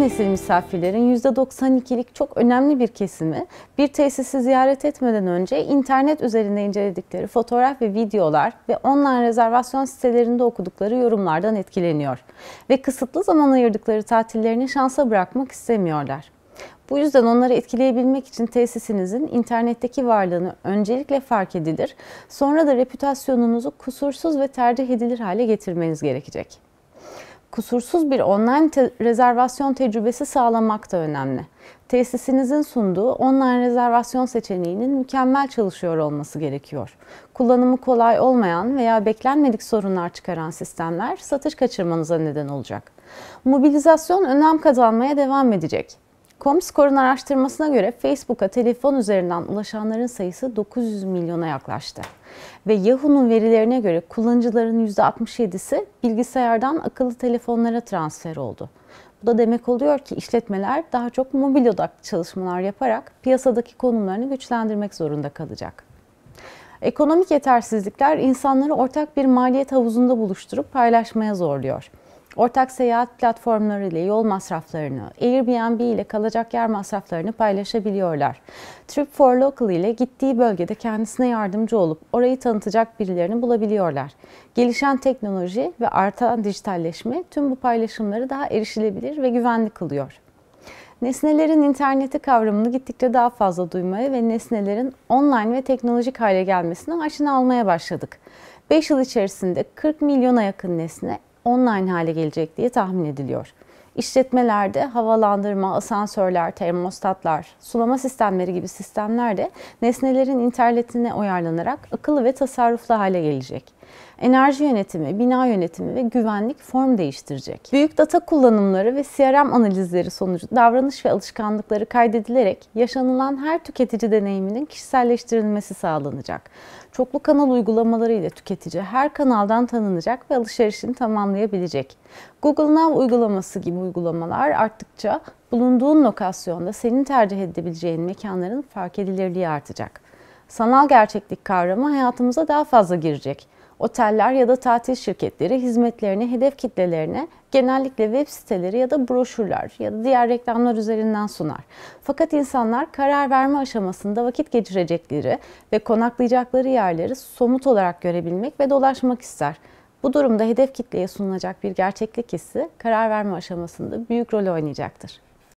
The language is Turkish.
yeni nesil misafirlerin %92'lik çok önemli bir kesimi bir tesisi ziyaret etmeden önce internet üzerinde inceledikleri fotoğraf ve videolar ve online rezervasyon sitelerinde okudukları yorumlardan etkileniyor ve kısıtlı zaman ayırdıkları tatillerini şansa bırakmak istemiyorlar. Bu yüzden onları etkileyebilmek için tesisinizin internetteki varlığını öncelikle fark edilir, sonra da reputasyonunuzu kusursuz ve tercih edilir hale getirmeniz gerekecek kusursuz bir online te- rezervasyon tecrübesi sağlamak da önemli. Tesisinizin sunduğu online rezervasyon seçeneğinin mükemmel çalışıyor olması gerekiyor. Kullanımı kolay olmayan veya beklenmedik sorunlar çıkaran sistemler satış kaçırmanıza neden olacak. Mobilizasyon önem kazanmaya devam edecek. Comscore'un araştırmasına göre Facebook'a telefon üzerinden ulaşanların sayısı 900 milyona yaklaştı. Ve Yahoo'nun verilerine göre kullanıcıların %67'si bilgisayardan akıllı telefonlara transfer oldu. Bu da demek oluyor ki işletmeler daha çok mobil odaklı çalışmalar yaparak piyasadaki konumlarını güçlendirmek zorunda kalacak. Ekonomik yetersizlikler insanları ortak bir maliyet havuzunda buluşturup paylaşmaya zorluyor. Ortak seyahat platformları ile yol masraflarını, Airbnb ile kalacak yer masraflarını paylaşabiliyorlar. Trip for Local ile gittiği bölgede kendisine yardımcı olup orayı tanıtacak birilerini bulabiliyorlar. Gelişen teknoloji ve artan dijitalleşme tüm bu paylaşımları daha erişilebilir ve güvenli kılıyor. Nesnelerin interneti kavramını gittikçe daha fazla duymaya ve nesnelerin online ve teknolojik hale gelmesine aşina olmaya başladık. 5 yıl içerisinde 40 milyona yakın nesne online hale gelecek diye tahmin ediliyor. İşletmelerde havalandırma, asansörler, termostatlar, sulama sistemleri gibi sistemler de nesnelerin internetine uyarlanarak akıllı ve tasarruflu hale gelecek enerji yönetimi, bina yönetimi ve güvenlik form değiştirecek. Büyük data kullanımları ve CRM analizleri sonucu davranış ve alışkanlıkları kaydedilerek yaşanılan her tüketici deneyiminin kişiselleştirilmesi sağlanacak. Çoklu kanal uygulamaları ile tüketici her kanaldan tanınacak ve alışverişini tamamlayabilecek. Google Now uygulaması gibi uygulamalar arttıkça bulunduğun lokasyonda senin tercih edebileceğin mekanların fark edilirliği artacak. Sanal gerçeklik kavramı hayatımıza daha fazla girecek oteller ya da tatil şirketleri hizmetlerini hedef kitlelerine genellikle web siteleri ya da broşürler ya da diğer reklamlar üzerinden sunar. Fakat insanlar karar verme aşamasında vakit geçirecekleri ve konaklayacakları yerleri somut olarak görebilmek ve dolaşmak ister. Bu durumda hedef kitleye sunulacak bir gerçeklik hissi karar verme aşamasında büyük rol oynayacaktır.